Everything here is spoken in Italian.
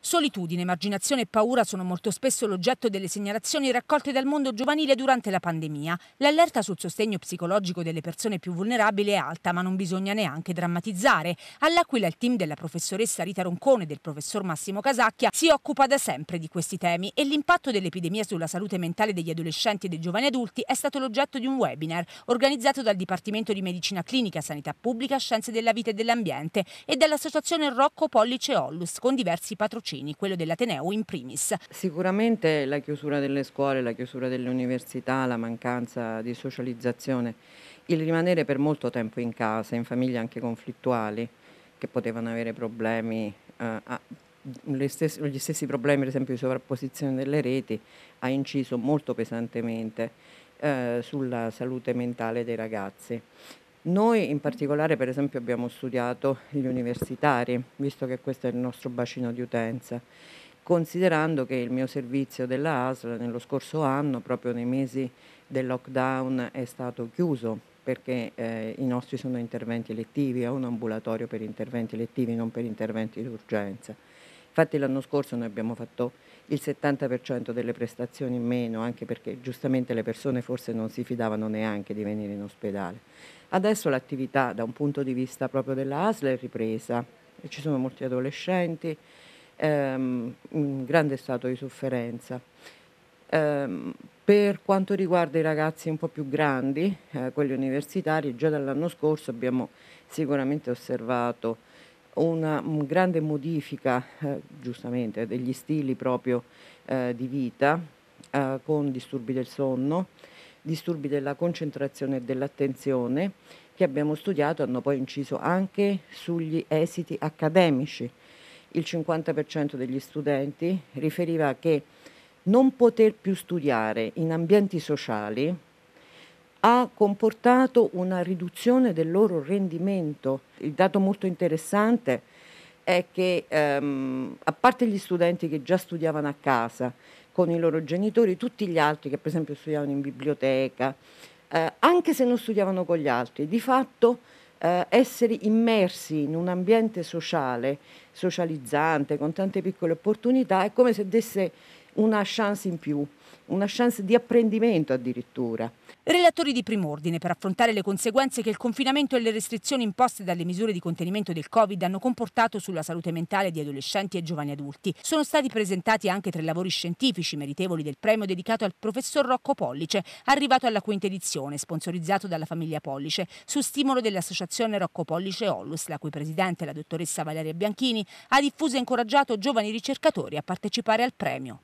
Solitudine, emarginazione e paura sono molto spesso l'oggetto delle segnalazioni raccolte dal mondo giovanile durante la pandemia. L'allerta sul sostegno psicologico delle persone più vulnerabili è alta, ma non bisogna neanche drammatizzare. All'Aquila il team della professoressa Rita Roncone e del professor Massimo Casacchia si occupa da sempre di questi temi e l'impatto dell'epidemia sulla salute mentale degli adolescenti e dei giovani adulti è stato l'oggetto di un webinar organizzato dal Dipartimento di Medicina Clinica, Sanità Pubblica, Scienze della Vita e dell'Ambiente e dall'Associazione Rocco Pollice Ollus con diversi patrocini tirocini, quello dell'Ateneo in primis. Sicuramente la chiusura delle scuole, la chiusura delle università, la mancanza di socializzazione, il rimanere per molto tempo in casa, in famiglie anche conflittuali che potevano avere problemi eh, a, Stesse, gli stessi problemi, per esempio di sovrapposizione delle reti, ha inciso molto pesantemente eh, sulla salute mentale dei ragazzi. Noi in particolare per esempio abbiamo studiato gli universitari, visto che questo è il nostro bacino di utenza, considerando che il mio servizio della ASL nello scorso anno, proprio nei mesi del lockdown, è stato chiuso perché eh, i nostri sono interventi elettivi, è un ambulatorio per interventi elettivi, non per interventi d'urgenza. Infatti l'anno scorso noi abbiamo fatto il 70% delle prestazioni in meno, anche perché giustamente le persone forse non si fidavano neanche di venire in ospedale. Adesso l'attività da un punto di vista proprio della ASL è ripresa, ci sono molti adolescenti, ehm, in grande stato di sofferenza. Ehm, per quanto riguarda i ragazzi un po' più grandi, eh, quelli universitari, già dall'anno scorso abbiamo sicuramente osservato una un grande modifica, eh, giustamente, degli stili proprio eh, di vita, eh, con disturbi del sonno, disturbi della concentrazione e dell'attenzione, che abbiamo studiato hanno poi inciso anche sugli esiti accademici. Il 50% degli studenti riferiva che non poter più studiare in ambienti sociali ha comportato una riduzione del loro rendimento. Il dato molto interessante è che ehm, a parte gli studenti che già studiavano a casa con i loro genitori, tutti gli altri che per esempio studiavano in biblioteca, eh, anche se non studiavano con gli altri, di fatto eh, essere immersi in un ambiente sociale, socializzante, con tante piccole opportunità, è come se desse una chance in più, una chance di apprendimento addirittura. Relatori di prim'ordine per affrontare le conseguenze che il confinamento e le restrizioni imposte dalle misure di contenimento del Covid hanno comportato sulla salute mentale di adolescenti e giovani adulti. Sono stati presentati anche tre lavori scientifici meritevoli del premio dedicato al professor Rocco Pollice, arrivato alla quinta edizione, sponsorizzato dalla famiglia Pollice, su stimolo dell'associazione Rocco Pollice Ollus, la cui presidente, la dottoressa Valeria Bianchini, ha diffuso e incoraggiato giovani ricercatori a partecipare al premio.